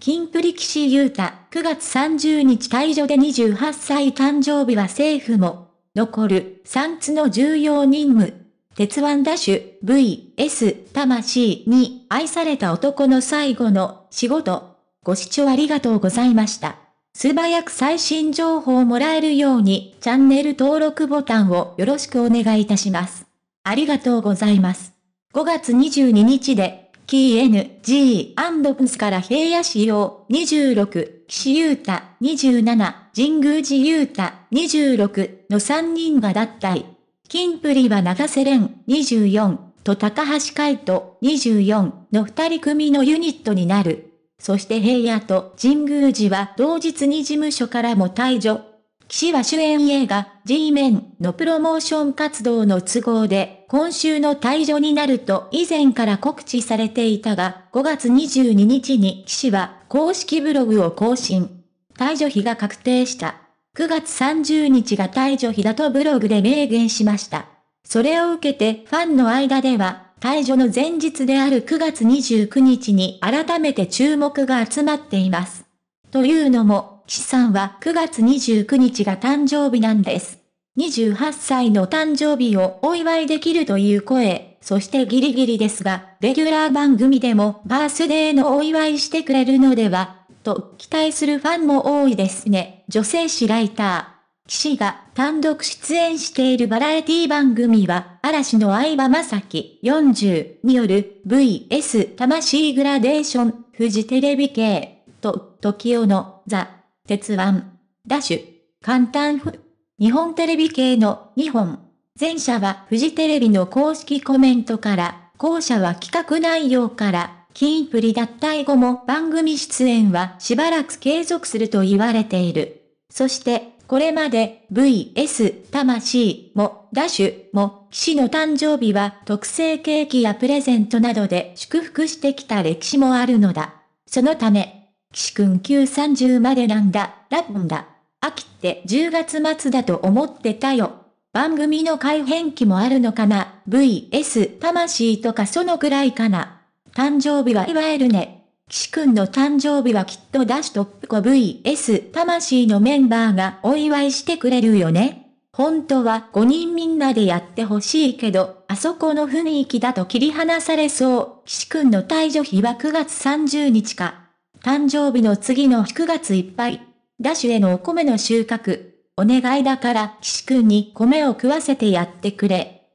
キンプリ騎士ユータ、9月30日退場で28歳誕生日は政府も、残る3つの重要任務。鉄腕ダッシュ、VS、魂に愛された男の最後の仕事。ご視聴ありがとうございました。素早く最新情報をもらえるように、チャンネル登録ボタンをよろしくお願いいたします。ありがとうございます。5月22日で KNG& プスから平野市様、26、岸優太、27、神宮寺優太、26の3人が脱退。金プリは長瀬廉、24、と高橋海人、24の2人組のユニットになる。そして平野と神宮寺は同日に事務所からも退場。岸は主演映画、G メンのプロモーション活動の都合で今週の退場になると以前から告知されていたが、5月22日に騎士は公式ブログを更新。退場日が確定した。9月30日が退場日だとブログで明言しました。それを受けてファンの間では、退場の前日である9月29日に改めて注目が集まっています。というのも、岸さんは9月29日が誕生日なんです。28歳の誕生日をお祝いできるという声、そしてギリギリですが、レギュラー番組でもバースデーのお祝いしてくれるのでは、と期待するファンも多いですね。女性誌ライター。岸が単独出演しているバラエティ番組は、嵐の相葉正樹40による VS 魂グラデーション、フジテレビ系、と、時代のザ、鉄腕、ダッシュ、簡単フ日本テレビ系の2本。前者はフジテレビの公式コメントから、後者は企画内容から、キープリ脱退後も番組出演はしばらく継続すると言われている。そして、これまで VS 魂もダッシュも騎士の誕生日は特製ケーキやプレゼントなどで祝福してきた歴史もあるのだ。そのため、騎士くん930までなんだ、ラボンだ。秋って10月末だと思ってたよ。番組の改変期もあるのかな ?VS 魂とかそのくらいかな誕生日はいわゆるね。岸くんの誕生日はきっとダッシュトップ子 VS 魂のメンバーがお祝いしてくれるよね。本当は5人みんなでやってほしいけど、あそこの雰囲気だと切り離されそう。岸くんの退場日は9月30日か。誕生日の次の9月いっぱい。ダッシュへのお米の収穫、お願いだから岸くんに米を食わせてやってくれ。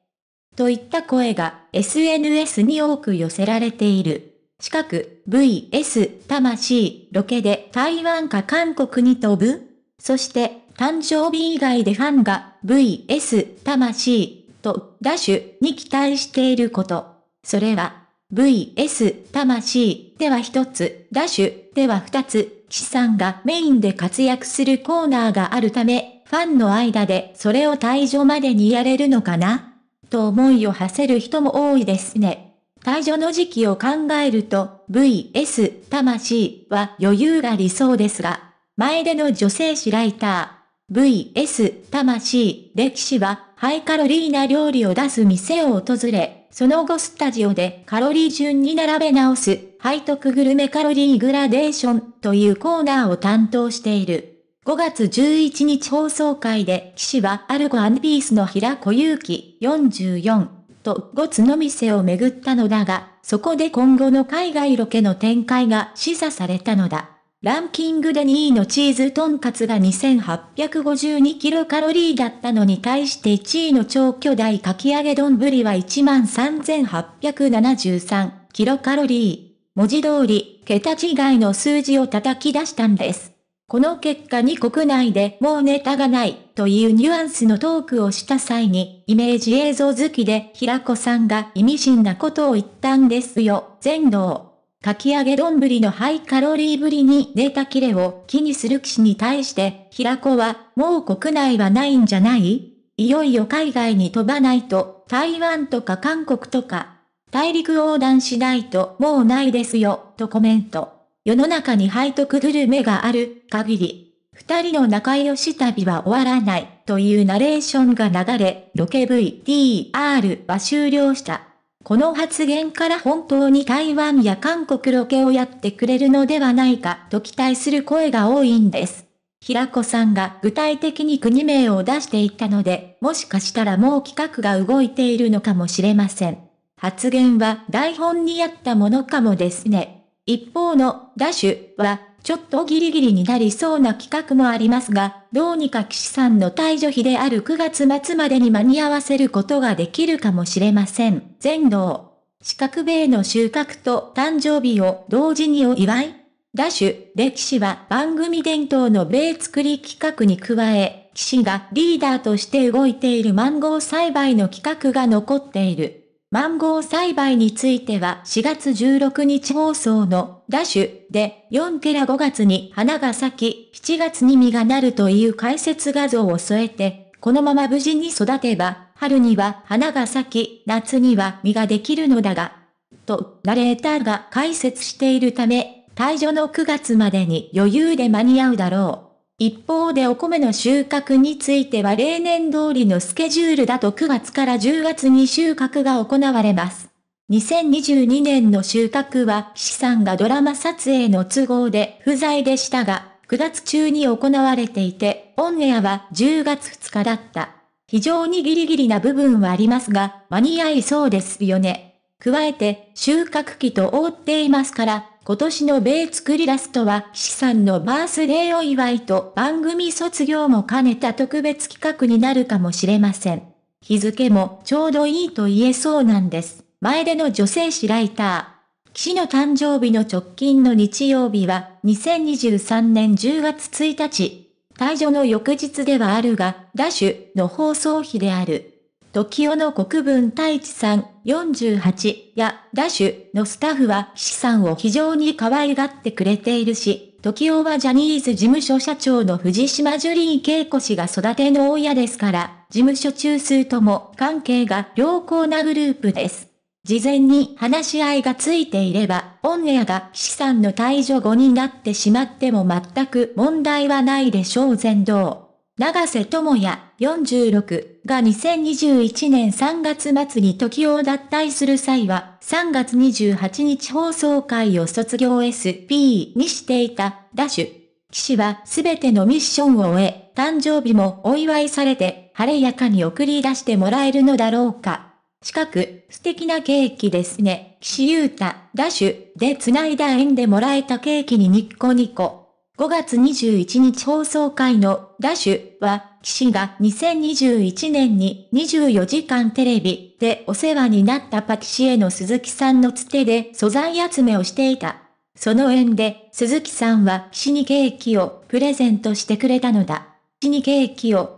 といった声が SNS に多く寄せられている。四角 VS 魂ロケで台湾か韓国に飛ぶそして誕生日以外でファンが VS 魂とダッシュに期待していること。それは VS 魂では一つ、ダッシュでは二つさんがメインで活躍するコーナーがあるため、ファンの間でそれを退場までにやれるのかなと思いを馳せる人も多いですね。退場の時期を考えると、VS 魂は余裕が理想ですが、前での女性誌ライター、VS 魂歴史はハイカロリーな料理を出す店を訪れ、その後スタジオでカロリー順に並べ直す、背徳グルメカロリーグラデーションというコーナーを担当している。5月11日放送会で、騎士はアルゴピースの平子祐希44と5つの店を巡ったのだが、そこで今後の海外ロケの展開が示唆されたのだ。ランキングで2位のチーズトンカツが 2852kcal だったのに対して1位の超巨大かき揚げ丼は 13873kcal。文字通り、桁違いの数字を叩き出したんです。この結果に国内でもうネタがないというニュアンスのトークをした際に、イメージ映像好きで平子さんが意味深なことを言ったんですよ、全能。かき揚げ丼のハイカロリーぶりにネタ切れを気にする騎士に対して、平子は、もう国内はないんじゃないいよいよ海外に飛ばないと、台湾とか韓国とか、大陸横断しないともうないですよ、とコメント。世の中に背徳グルメがある限り、二人の仲良し旅は終わらない、というナレーションが流れ、ロケ VTR は終了した。この発言から本当に台湾や韓国ロケをやってくれるのではないかと期待する声が多いんです。平子さんが具体的に国名を出していたので、もしかしたらもう企画が動いているのかもしれません。発言は台本にあったものかもですね。一方のダッシュはちょっとギリギリになりそうな企画もありますが、どうにか岸さんの退場日である9月末までに間に合わせることができるかもしれません。全農。四角米の収穫と誕生日を同時にお祝いダッシュ、歴史は番組伝統の米作り企画に加え、騎士がリーダーとして動いているマンゴー栽培の企画が残っている。マンゴー栽培については4月16日放送のダッシュで4ケラ5月に花が咲き、7月に実がなるという解説画像を添えて、このまま無事に育てば、春には花が咲き、夏には実ができるのだが、と、ナレーターが解説しているため、退場の9月までに余裕で間に合うだろう。一方でお米の収穫については例年通りのスケジュールだと9月から10月に収穫が行われます。2022年の収穫は岸さんがドラマ撮影の都合で不在でしたが、9月中に行われていて、オンエアは10月2日だった。非常にギリギリな部分はありますが、間に合いそうですよね。加えて、収穫期と覆っていますから、今年の米作りラストは、岸さんのバースデーお祝いと番組卒業も兼ねた特別企画になるかもしれません。日付もちょうどいいと言えそうなんです。前での女性誌ライター。岸の誕生日の直近の日曜日は、2023年10月1日。退場の翌日ではあるが、ダッシュの放送日である。時代の国分太一さん、48や、ダッシュのスタッフは、岸さんを非常に可愛がってくれているし、時代はジャニーズ事務所社長の藤島ジュリー恵子氏が育ての親ですから、事務所中枢とも関係が良好なグループです。事前に話し合いがついていれば、オンエアが岸さんの退場後になってしまっても全く問題はないでしょう全道。長瀬智也46が2021年3月末に時を脱退する際は3月28日放送会を卒業 SP にしていたダッシュ。騎士はすべてのミッションを終え、誕生日もお祝いされて晴れやかに送り出してもらえるのだろうか。近く、素敵なケーキですね。騎士ユータ、ダッシュ、で繋いだ縁でもらえたケーキにニッコニコ。5月21日放送回のダッシュは、岸が2021年に24時間テレビでお世話になったパティシエの鈴木さんのつてで素材集めをしていた。その縁で、鈴木さんは岸にケーキをプレゼントしてくれたのだ。岸にケーキを